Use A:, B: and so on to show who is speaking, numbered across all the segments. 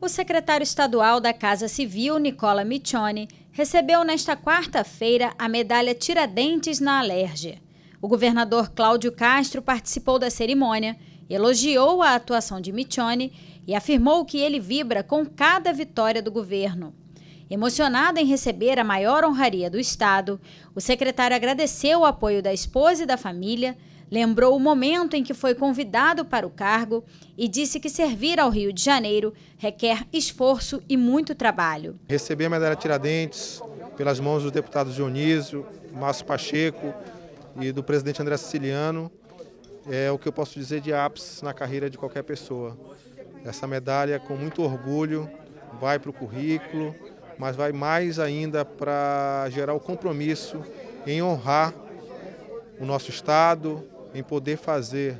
A: O secretário estadual da Casa Civil, Nicola Miccione, recebeu nesta quarta-feira a medalha Tiradentes na Alerge. O governador Cláudio Castro participou da cerimônia, elogiou a atuação de Miccione e afirmou que ele vibra com cada vitória do governo. Emocionado em receber a maior honraria do Estado, o secretário agradeceu o apoio da esposa e da família, lembrou o momento em que foi convidado para o cargo e disse que servir ao Rio de Janeiro requer esforço e muito trabalho.
B: Receber a medalha Tiradentes pelas mãos dos deputados Dionísio, Márcio Pacheco e do presidente André Siciliano é o que eu posso dizer de ápice na carreira de qualquer pessoa. Essa medalha, com muito orgulho, vai para o currículo, mas vai mais ainda para gerar o compromisso em honrar o nosso Estado, em poder fazer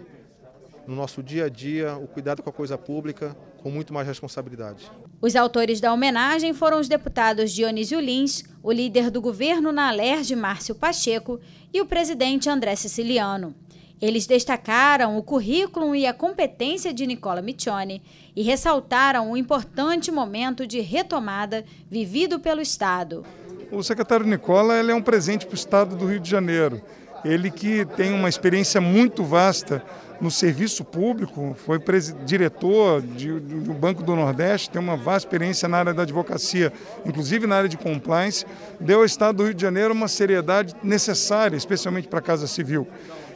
B: no nosso dia a dia o cuidado com a coisa pública com muito mais responsabilidade.
A: Os autores da homenagem foram os deputados Dionísio Lins, o líder do governo na Alerj, Márcio Pacheco, e o presidente André Siciliano. Eles destacaram o currículo e a competência de Nicola Miccione e ressaltaram o importante momento de retomada vivido pelo Estado.
C: O secretário Nicola é um presente para o Estado do Rio de Janeiro. Ele que tem uma experiência muito vasta no serviço público, foi diretor de, do Banco do Nordeste, tem uma vasta experiência na área da advocacia, inclusive na área de compliance, deu ao Estado do Rio de Janeiro uma seriedade necessária, especialmente para a Casa Civil.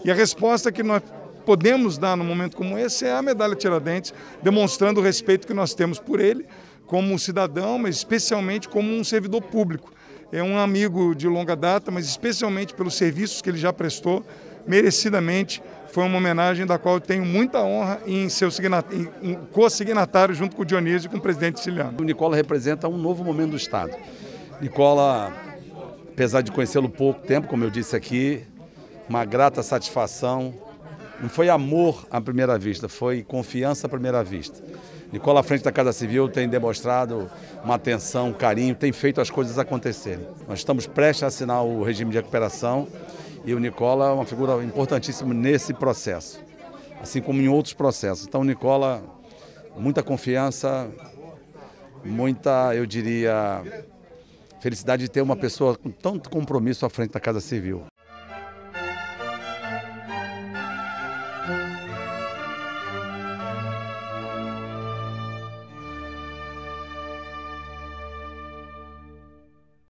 C: E a resposta que nós podemos dar num momento como esse é a medalha Tiradentes, demonstrando o respeito que nós temos por ele, como cidadão, mas especialmente como um servidor público. É um amigo de longa data, mas especialmente pelos serviços que ele já prestou merecidamente foi uma homenagem da qual eu tenho muita honra em ser co-signatário junto com o Dionísio e com o presidente siciliano. O Nicola representa um novo momento do Estado.
D: Nicola, apesar de conhecê-lo pouco tempo, como eu disse aqui, uma grata satisfação. Não foi amor à primeira vista, foi confiança à primeira vista. Nicola, à frente da Casa Civil, tem demonstrado uma atenção, um carinho, tem feito as coisas acontecerem. Nós estamos prestes a assinar o regime de recuperação e o Nicola é uma figura importantíssima nesse processo, assim como em outros processos. Então, o Nicola, muita confiança, muita, eu diria, felicidade de ter uma pessoa com tanto compromisso à frente da Casa Civil.